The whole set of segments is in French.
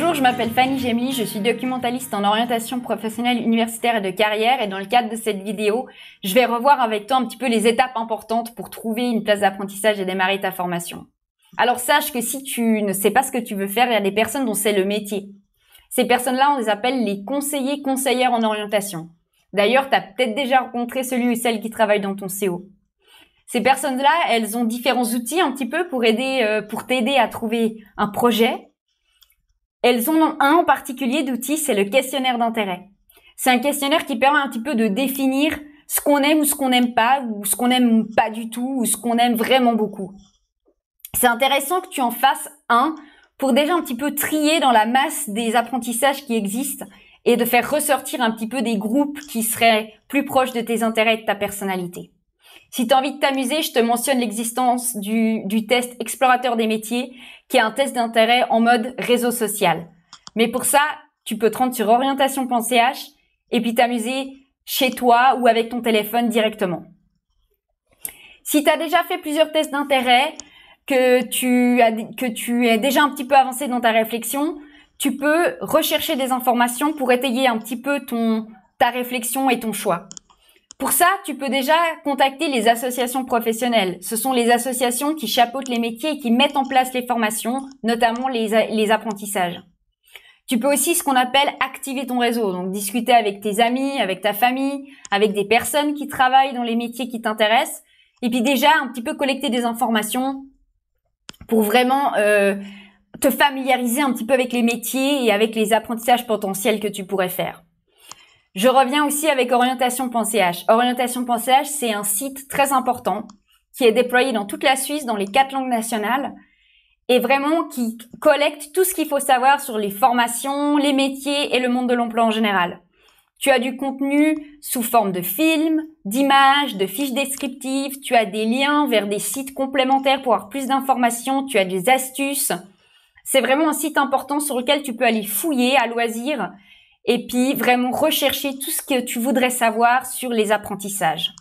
Bonjour, je m'appelle Fanny Gemli, je suis documentaliste en orientation professionnelle universitaire et de carrière et dans le cadre de cette vidéo, je vais revoir avec toi un petit peu les étapes importantes pour trouver une place d'apprentissage et démarrer ta formation. Alors sache que si tu ne sais pas ce que tu veux faire, il y a des personnes dont c'est le métier. Ces personnes-là, on les appelle les conseillers conseillères en orientation. D'ailleurs, tu as peut-être déjà rencontré celui ou celle qui travaille dans ton CO. Ces personnes-là, elles ont différents outils un petit peu pour aider, euh, pour t'aider à trouver un projet, elles ont un en particulier d'outils, c'est le questionnaire d'intérêt. C'est un questionnaire qui permet un petit peu de définir ce qu'on aime ou ce qu'on n'aime pas, ou ce qu'on n'aime pas du tout, ou ce qu'on aime vraiment beaucoup. C'est intéressant que tu en fasses un pour déjà un petit peu trier dans la masse des apprentissages qui existent et de faire ressortir un petit peu des groupes qui seraient plus proches de tes intérêts et de ta personnalité. Si tu as envie de t'amuser, je te mentionne l'existence du, test explorateur des métiers, qui est un test d'intérêt en mode réseau social. Mais pour ça, tu peux te rendre sur orientation.ch et puis t'amuser chez toi ou avec ton téléphone directement. Si tu as déjà fait plusieurs tests d'intérêt, que tu, que tu es déjà un petit peu avancé dans ta réflexion, tu peux rechercher des informations pour étayer un petit peu ton, ta réflexion et ton choix. Pour ça, tu peux déjà contacter les associations professionnelles. Ce sont les associations qui chapeautent les métiers et qui mettent en place les formations, notamment les, apprentissages. Tu peux aussi ce qu'on appelle activer ton réseau, donc discuter avec tes amis, avec ta famille, avec des personnes qui travaillent dans les métiers qui t'intéressent, et puis déjà un petit peu collecter des informations pour vraiment euh, te familiariser un petit peu avec les métiers et avec les apprentissages potentiels que tu pourrais faire. Je reviens aussi avec Orientation Orientation.ch, Orientation c'est un site très important qui est déployé dans toute la Suisse, dans les quatre langues nationales, et vraiment qui collecte tout ce qu'il faut savoir sur les formations, les métiers et le monde de l'emploi en général. Tu as du contenu sous forme de films, d'images, de fiches descriptives, tu as des liens vers des sites complémentaires pour avoir plus d'informations, tu as des astuces. C'est vraiment un site important sur lequel tu peux aller fouiller à loisir et puis vraiment rechercher tout ce que tu voudrais savoir sur les apprentissages.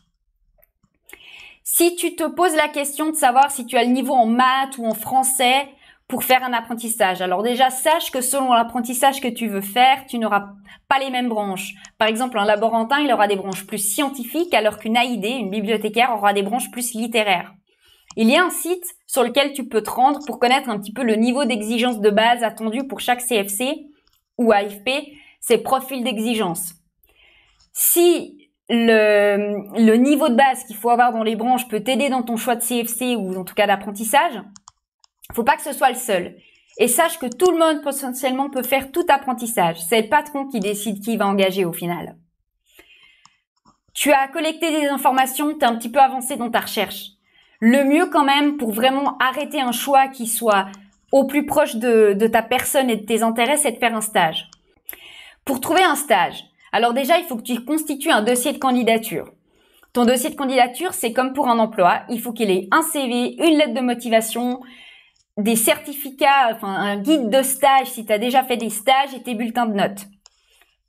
Si tu te poses la question de savoir si tu as le niveau en maths ou en français pour faire un apprentissage, alors déjà sache que selon l'apprentissage que tu veux faire, tu n'auras pas les mêmes branches. Par exemple, un laborantin, il aura des branches plus scientifiques alors qu'une AID, une bibliothécaire, aura des branches plus littéraires. Il y a un site sur lequel tu peux te rendre pour connaître un petit peu le niveau d'exigence de base attendu pour chaque CFC ou AFP c'est profil d'exigence. Si le, niveau de base qu'il faut avoir dans les branches peut t'aider dans ton choix de CFC ou en tout cas d'apprentissage, faut pas que ce soit le seul. Et sache que tout le monde potentiellement peut faire tout apprentissage. C'est le patron qui décide qui va engager au final. Tu as collecté des informations, tu as un petit peu avancé dans ta recherche. Le mieux quand même pour vraiment arrêter un choix qui soit au plus proche de ta personne et de tes intérêts, c'est de faire un stage. Pour trouver un stage, alors déjà, il faut que tu constitues un dossier de candidature. Ton dossier de candidature, c'est comme pour un emploi, il faut qu'il ait un CV, une lettre de motivation, des certificats, enfin un guide de stage si tu as déjà fait des stages et tes bulletins de notes.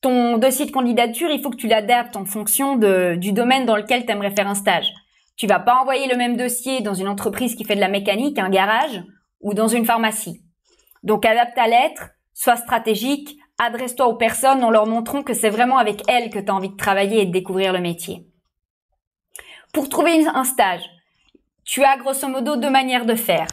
Ton dossier de candidature, il faut que tu l'adaptes en fonction du domaine dans lequel tu aimerais faire un stage. Tu vas pas envoyer le même dossier dans une entreprise qui fait de la mécanique, un garage ou dans une pharmacie. Donc adapte ta lettre, sois stratégique, Adresse-toi aux personnes en leur montrant que c'est vraiment avec elles que tu as envie de travailler et de découvrir le métier. Pour trouver un stage, tu as grosso modo deux manières de faire.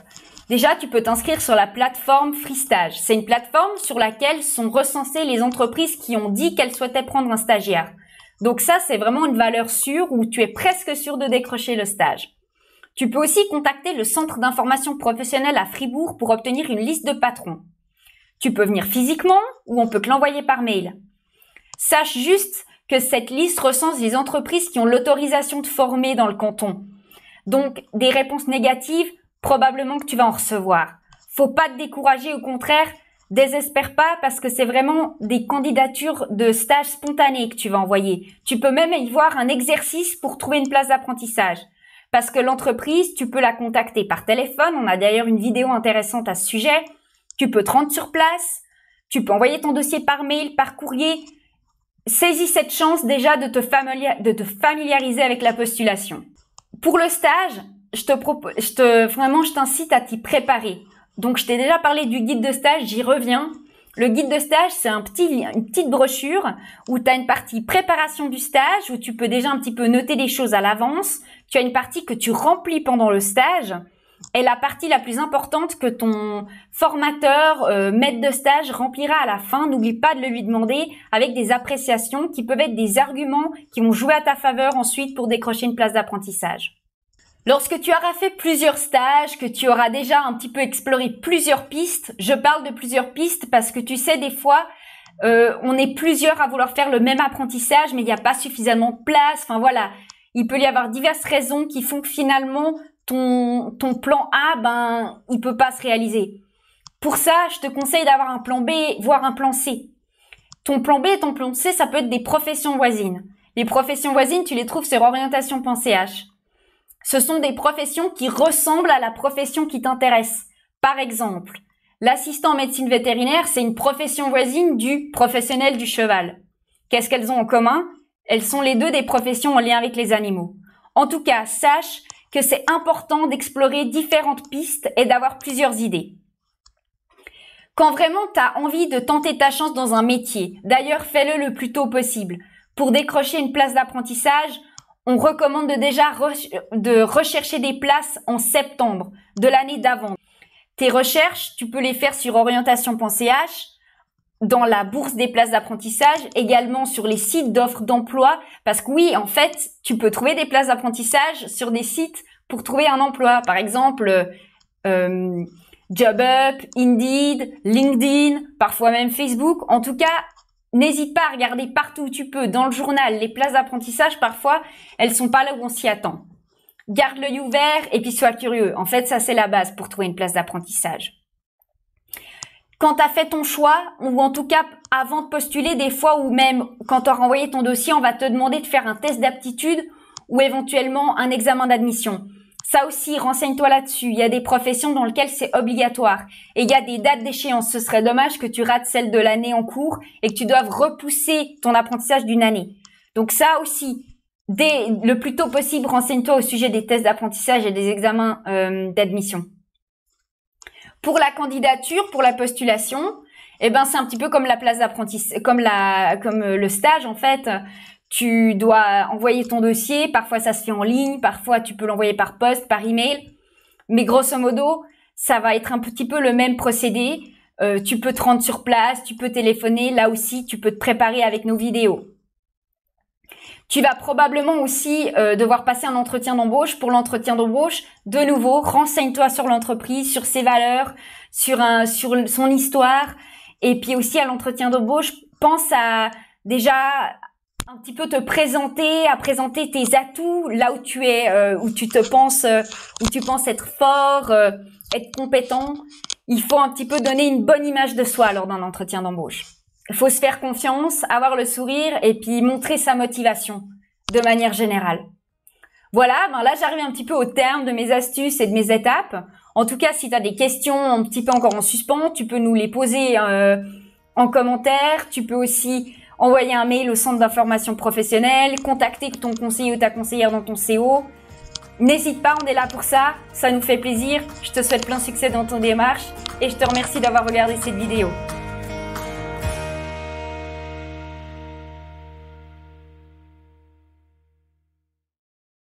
Déjà, tu peux t'inscrire sur la plateforme FreeStage. C'est une plateforme sur laquelle sont recensées les entreprises qui ont dit qu'elles souhaitaient prendre un stagiaire. Donc ça, c'est vraiment une valeur sûre où tu es presque sûr de décrocher le stage. Tu peux aussi contacter le centre d'information professionnelle à Fribourg pour obtenir une liste de patrons. Tu peux venir physiquement ou on peut te l'envoyer par mail. Sache juste que cette liste recense les entreprises qui ont l'autorisation de former dans le canton. Donc, des réponses négatives, probablement que tu vas en recevoir. Faut pas te décourager, au contraire, désespère pas parce que c'est vraiment des candidatures de stage spontanées que tu vas envoyer. Tu peux même y voir un exercice pour trouver une place d'apprentissage. Parce que l'entreprise, tu peux la contacter par téléphone. On a d'ailleurs une vidéo intéressante à ce sujet. Tu peux te rendre sur place, tu peux envoyer ton dossier par mail, par courrier. Saisis cette chance déjà de te, familiariser avec la postulation. Pour le stage, je te propose, je te, vraiment, je t'incite à t'y préparer. Donc, je t'ai déjà parlé du guide de stage, j'y reviens. Le guide de stage, c'est un petit, une petite brochure où tu as une partie préparation du stage, où tu peux déjà un petit peu noter des choses à l'avance. Tu as une partie que tu remplis pendant le stage est la partie la plus importante que ton formateur, euh, maître de stage remplira à la fin. N'oublie pas de le lui demander avec des appréciations qui peuvent être des arguments qui vont jouer à ta faveur ensuite pour décrocher une place d'apprentissage. Lorsque tu auras fait plusieurs stages, que tu auras déjà un petit peu exploré plusieurs pistes, je parle de plusieurs pistes parce que tu sais des fois, euh, on est plusieurs à vouloir faire le même apprentissage, mais il n'y a pas suffisamment de place. Enfin voilà, il peut y avoir diverses raisons qui font que finalement ton, plan A, ben, il peut pas se réaliser. Pour ça, je te conseille d'avoir un plan B, voire un plan C. Ton plan B et ton plan C, ça peut être des professions voisines. Les professions voisines, tu les trouves sur orientation.ch. Ce sont des professions qui ressemblent à la profession qui t'intéresse. Par exemple, l'assistant en médecine vétérinaire, c'est une profession voisine du professionnel du cheval. Qu'est-ce qu'elles ont en commun Elles sont les deux des professions en lien avec les animaux. En tout cas, sache que c'est important d'explorer différentes pistes et d'avoir plusieurs idées. Quand vraiment tu as envie de tenter ta chance dans un métier, d'ailleurs fais-le le plus tôt possible. Pour décrocher une place d'apprentissage, on recommande de déjà de rechercher des places en septembre de l'année d'avant. Tes recherches, tu peux les faire sur Orientation.ch dans la bourse des places d'apprentissage, également sur les sites d'offres d'emploi, parce que oui, en fait, tu peux trouver des places d'apprentissage sur des sites pour trouver un emploi. Par exemple, euh, euh, JobUp, Indeed, LinkedIn, parfois même Facebook. En tout cas, n'hésite pas à regarder partout où tu peux. Dans le journal, les places d'apprentissage, parfois, elles sont pas là où on s'y attend. Garde l'œil ouvert et puis sois curieux. En fait, ça, c'est la base pour trouver une place d'apprentissage quand tu as fait ton choix, ou en tout cas avant de postuler, des fois ou même quand tu as renvoyé ton dossier, on va te demander de faire un test d'aptitude ou éventuellement un examen d'admission. Ça aussi, renseigne-toi là-dessus. Il y a des professions dans lesquelles c'est obligatoire. Et il y a des dates d'échéance. Ce serait dommage que tu rates celle de l'année en cours et que tu doives repousser ton apprentissage d'une année. Donc ça aussi, dès le plus tôt possible, renseigne-toi au sujet des tests d'apprentissage et des examens euh, d'admission pour la candidature, pour la postulation, eh ben c'est un petit peu comme la place d'apprentissage, comme la, comme euh, le stage en fait. Tu dois envoyer ton dossier. Parfois ça se fait en ligne, parfois tu peux l'envoyer par poste, par email. Mais grosso modo, ça va être un petit peu le même procédé. Euh, tu peux te rendre sur place, tu peux téléphoner. Là aussi, tu peux te préparer avec nos vidéos. Tu vas probablement aussi euh, devoir passer un entretien d'embauche. Pour l'entretien d'embauche, de nouveau, renseigne-toi sur l'entreprise, sur ses valeurs, sur, sur son histoire. Et puis aussi à l'entretien d'embauche, pense à déjà un petit peu te présenter, à présenter tes atouts, là où tu es, euh, où tu te penses, euh, où tu penses être fort, être compétent. Il faut un petit peu donner une bonne image de soi lors d'un entretien d'embauche faut se faire confiance, avoir le sourire et puis montrer sa motivation de manière générale. Voilà, ben là j'arrive un petit peu au terme de mes astuces et de mes étapes. En tout cas, si tu as des questions un petit peu encore en suspens, tu peux nous les poser euh, en commentaire. Tu peux aussi envoyer un mail au centre d'information professionnelle, contacter ton conseiller ou ta conseillère dans ton CO. N'hésite pas, on est là pour ça, ça nous fait plaisir. Je te souhaite plein succès dans ton démarche et je te remercie d'avoir regardé cette vidéo.